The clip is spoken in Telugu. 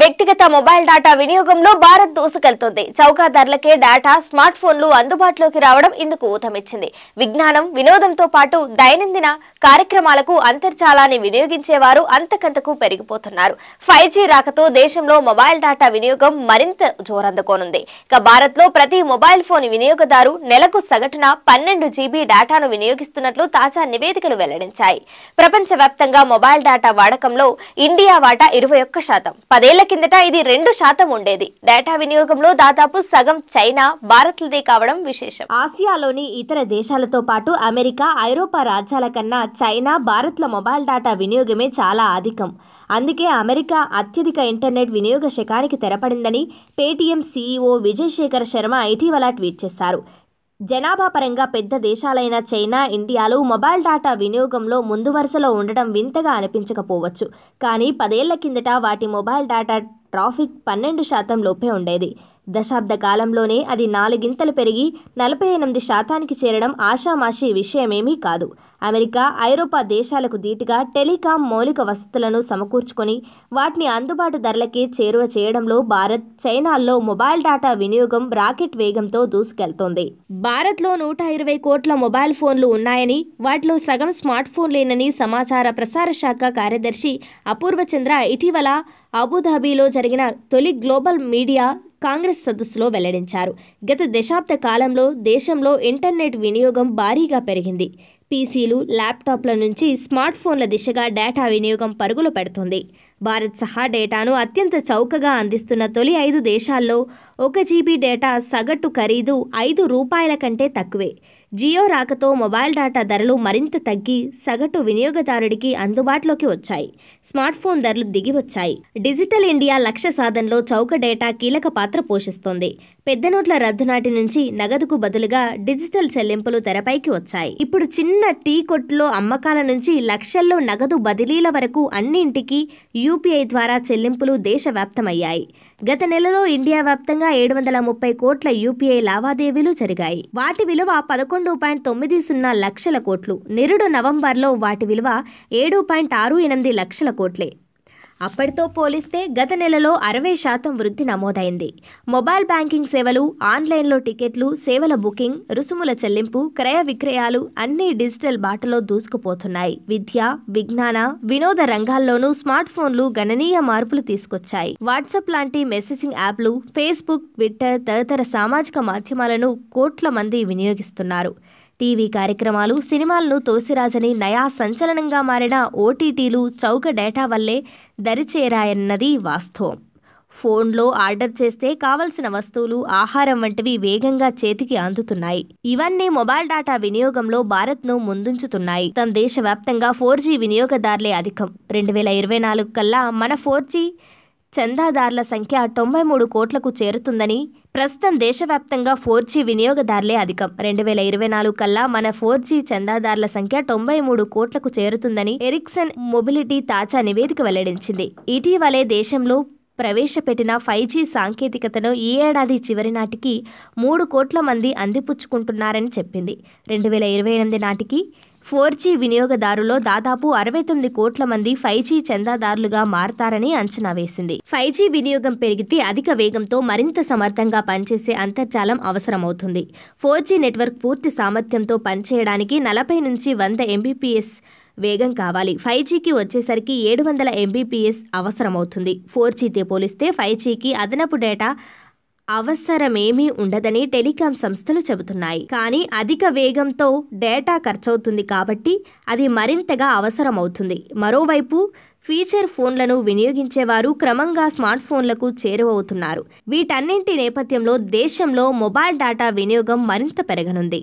వ్యక్తిగత మొబైల్ డేటా వినియోగంలో భారత్ దూసుకెళ్తోంది ధరలకే డేటా స్మార్ట్ ఫోన్లు అందుబాటులోకి రావడం ఇందుకు ఊతమిచ్చింది విజ్ఞానం వినోదంతో పాటు దైనందిన కార్యక్రమాలకు అంతర్జాలాన్ని వినియోగించేవారు అంతకంతకు పెరిగిపోతున్నారు ఫైవ్ రాకతో దేశంలో మొబైల్ డేటా వినియోగం మరింత జోరందుకోనుంది ఇక భారత్లో ప్రతి మొబైల్ ఫోన్ వినియోగదారు నెలకు సగటున పన్నెండు జీబీ డేటాను వినియోగిస్తున్నట్లు తాజా నివేదికలు వెల్లడించాయి ప్రపంచవ్యాప్తంగా మొబైల్ డేటా వాడకంలో ఇండియా వాటా ఇరవై ఒక్క శాతం పదేళ్ల ఏళ్ల కిందట ఇది రెండు శాతం ఉండేది డేటా వినియోగంలో దాదాపు సగం చైనా భారత్లదే కావడం విశేషం ఆసియాలోని ఇతర దేశాలతో పాటు అమెరికా ఐరోపా రాజ్యాల కన్నా చైనా భారత్ల మొబైల్ డేటా వినియోగమే చాలా అధికం అందుకే అమెరికా అత్యధిక ఇంటర్నెట్ వినియోగ శకానికి తెరపడిందని పేటీఎం సీఈఓ విజయ్ శేఖర్ శర్మ ఇటీవల ట్వీట్ చేశారు జనాభా పరంగా పెద్ద దేశాలైన చైనా ఇండియాలు మొబైల్ డేటా వినియోగంలో ముందు వరుసలో ఉండటం వింతగా అనిపించకపోవచ్చు కానీ పదేళ్ల కిందట వాటి మొబైల్ డేటా ట్రాఫిక్ పన్నెండు శాతం లోపే ఉండేది దశాబ్ద కాలంలోనే అది నాలుగింతలు పెరిగి నలభై ఎనిమిది శాతానికి చేరడం ఆషామాషి విషయమేమీ కాదు అమెరికా ఐరోపా దేశాలకు ధీటుగా టెలికాం మౌలిక వసతులను సమకూర్చుకొని వాటిని అందుబాటు ధరలకే చేరువ చేయడంలో భారత్ చైనాల్లో మొబైల్ డేటా వినియోగం రాకెట్ వేగంతో దూసుకెళ్తోంది భారత్లో నూట ఇరవై కోట్ల మొబైల్ ఫోన్లు ఉన్నాయని వాటిలో సగం స్మార్ట్ ఫోన్లేనని సమాచార ప్రసార శాఖ కార్యదర్శి అపూర్వచంద్ర ఇటీవల అబుధాబీలో జరిగిన తొలి గ్లోబల్ మీడియా కాంగ్రెస్ సదస్సులో వెల్లడించారు గత దశాబ్ద కాలంలో దేశంలో ఇంటర్నెట్ వినియోగం భారీగా పెరిగింది పీసీలు ల్యాప్టాప్ల నుంచి స్మార్ట్ ఫోన్ల దిశగా డేటా వినియోగం పరుగులు పెడుతుంది భారత్ సహా డేటాను అత్యంత చౌకగా అందిస్తున్న తొలి ఐదు దేశాల్లో ఒక జీబీ డేటా సగటు ఖరీదు ఐదు రూపాయల కంటే తక్కువే జియో రాకతో మొబైల్ డాటా ధరలు మరింత తగ్గి సగటు వినియోగదారుడికి అందుబాటులోకి వచ్చాయి స్మార్ట్ ఫోన్ ధరలు దిగి వచ్చాయి డిజిటల్ ఇండియా లక్ష్య సాధనలో చౌక డేటా కీలక పాత్ర పోషిస్తోంది పెద్ద నోట్ల రద్దు నాటి నుంచి నగదుకు బదులుగా డిజిటల్ చెల్లింపులు తెరపైకి వచ్చాయి ఇప్పుడు చిన్న టీ కొట్లో అమ్మకాల నుంచి లక్షల్లో నగదు బదిలీల వరకు అన్నింటికి యూపీఐ ద్వారా చెల్లింపులు దేశవ్యాప్తమయ్యాయి గత నెలలో ఇండియా వ్యాప్తంగా ఏడు వందల ముప్పై కోట్ల యూపీఐ లావాదేవీలు జరిగాయి వాటి విలువ పదకొండు పాయింట్ తొమ్మిది సున్నా లక్షల కోట్లు నిరుడు నవంబర్లో వాటి విలువ ఏడు పాయింట్ ఆరు ఎనిమిది లక్షల కోట్లే అప్పటితో పోలిస్తే గత నెలలో అరవై శాతం వృద్ధి నమోదైంది మొబైల్ బ్యాంకింగ్ సేవలు ఆన్లైన్లో టికెట్లు సేవల బుకింగ్ రుసుముల చెల్లింపు క్రయ విక్రయాలు అన్ని డిజిటల్ బాటలో దూసుకుపోతున్నాయి విద్య విజ్ఞాన వినోద రంగాల్లోనూ స్మార్ట్ ఫోన్లు గణనీయ మార్పులు తీసుకొచ్చాయి వాట్సాప్ లాంటి మెసేజింగ్ యాప్లు ఫేస్బుక్ ట్విట్టర్ తదితర సామాజిక మాధ్యమాలను కోట్ల మంది వినియోగిస్తున్నారు టీవీ కార్యక్రమాలు సినిమాలను తోసిరాజని నయా సంచలనంగా మారిన ఓటీటీలు చౌక డేటా వల్లే దరిచేరాయన్నది వాస్తవం ఫోన్లో ఆర్డర్ చేస్తే కావలసిన వస్తువులు ఆహారం వంటివి వేగంగా చేతికి అందుతున్నాయి ఇవన్నీ మొబైల్ డాటా వినియోగంలో భారత్ను ముందుంచుతున్నాయి తమ దేశవ్యాప్తంగా ఫోర్ జీ వినియోగదారులే అధికం రెండు వేల ఇరవై నాలుగు కల్లా మన ఫోర్ జీ చందాదారుల సంఖ్య తొంభై మూడు కోట్లకు చేరుతుందని ప్రస్తుతం దేశవ్యాప్తంగా ఫోర్ జీ వినియోగదారులే అధికం రెండు వేల ఇరవై నాలుగు కల్లా మన ఫోర్ జీ చందాదారుల సంఖ్య తొంభై మూడు కోట్లకు చేరుతుందని ఎరిక్సన్ మొబిలిటీ తాజా నివేదిక వెల్లడించింది ఇటీవలే దేశంలో ప్రవేశపెట్టిన ఫైవ్ జీ సాంకేతికతను ఈ ఏడాది చివరి నాటికి మూడు కోట్ల మంది అందిపుచ్చుకుంటున్నారని చెప్పింది రెండు వేల ఇరవై ఎనిమిది నాటికి ఫోర్ జీ వినియోగదారులో దాదాపు అరవై తొమ్మిది కోట్ల మంది ఫైవ్ జీ చందాదారులుగా మారతారని అంచనా వేసింది ఫైవ్ జీ వినియోగం పెరిగితే అధిక వేగంతో మరింత సమర్థంగా పనిచేసే అంతర్జాలం అవసరమవుతుంది ఫోర్ జీ నెట్వర్క్ పూర్తి సామర్థ్యంతో పనిచేయడానికి నలభై నుంచి వంద ఎంబీపీఎస్ వేగం కావాలి ఫైవ్ జీకి వచ్చేసరికి ఏడు వందల ఎంబీపీఎస్ అవసరమవుతుంది ఫోర్ జీతో పోలిస్తే ఫైవ్ జీకి అదనపు డేటా అవసరమేమీ ఉండదని టెలికాం సంస్థలు చెబుతున్నాయి కానీ అధిక వేగంతో డేటా ఖర్చవుతుంది కాబట్టి అది మరింతగా అవసరమవుతుంది మరోవైపు ఫీచర్ ఫోన్లను వినియోగించేవారు క్రమంగా స్మార్ట్ ఫోన్లకు చేరువవుతున్నారు వీటన్నింటి నేపథ్యంలో దేశంలో మొబైల్ డేటా వినియోగం మరింత పెరగనుంది